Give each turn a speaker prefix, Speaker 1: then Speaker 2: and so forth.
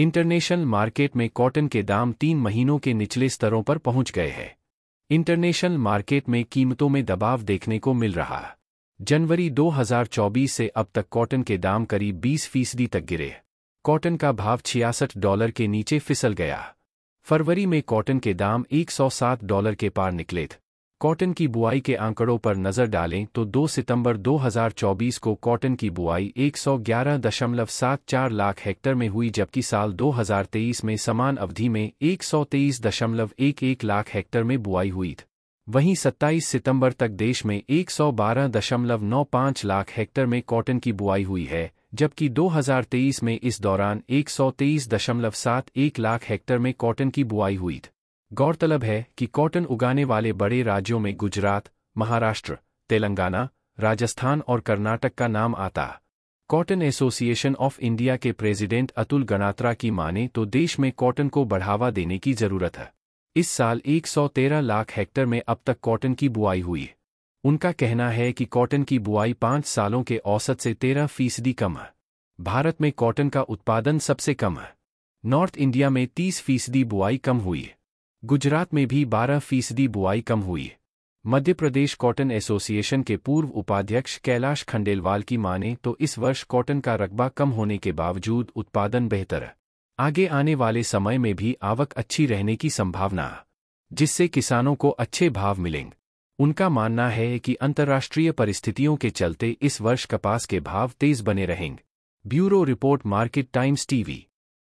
Speaker 1: international market में cotton के दाम तीन महीनों के निचले स्तरों पर पहुंच गए हैं इंटरनेशनल मार्केट में कीमतों में दबाव देखने को मिल रहा है जनवरी 2024 से अब तक कॉटन के दाम करीब 20 फीसदी तक गिरे कॉटन का भाव छियासठ डॉलर के नीचे फिसल गया फरवरी में कॉटन के दाम 107 डॉलर के पार निकले थे कॉटन की बुआई के आंकड़ों पर नजर डालें तो 2 सितंबर 2024 को कॉटन की बुआई 111.74 लाख हेक्टर में हुई जबकि साल 2023 में समान अवधि में 123.11 लाख हेक्टर में बुआई हुई थी वहीं 27 सितंबर तक देश में 112.95 लाख हेक्टर में कॉटन की बुआई हुई है जबकि 2023 में इस दौरान 123.71 लाख हेक्टर में कॉटन की बुआई हुई थी गौरतलब है कि कॉटन उगाने वाले बड़े राज्यों में गुजरात महाराष्ट्र तेलंगाना राजस्थान और कर्नाटक का नाम आता कॉटन एसोसिएशन ऑफ इंडिया के प्रेसिडेंट अतुल गणात्रा की माने तो देश में कॉटन को बढ़ावा देने की जरूरत है इस साल 113 लाख हेक्टर में अब तक कॉटन की बुआई हुई उनका कहना है कि कॉटन की बुआई पांच सालों के औसत से तेरह फीसदी कम है भारत में कॉटन का उत्पादन सबसे कम है नॉर्थ इंडिया में तीस फीसदी बुआई कम हुई है गुजरात में भी 12 फीसदी बुआई कम हुई मध्य प्रदेश कॉटन एसोसिएशन के पूर्व उपाध्यक्ष कैलाश खंडेलवाल की माने तो इस वर्ष कॉटन का रकबा कम होने के बावजूद उत्पादन बेहतर आगे आने वाले समय में भी आवक अच्छी रहने की संभावना जिससे किसानों को अच्छे भाव मिलेंगे उनका मानना है कि अंतर्राष्ट्रीय परिस्थितियों के चलते इस वर्ष कपास के भाव तेज बने रहेंगे bureau report market times TV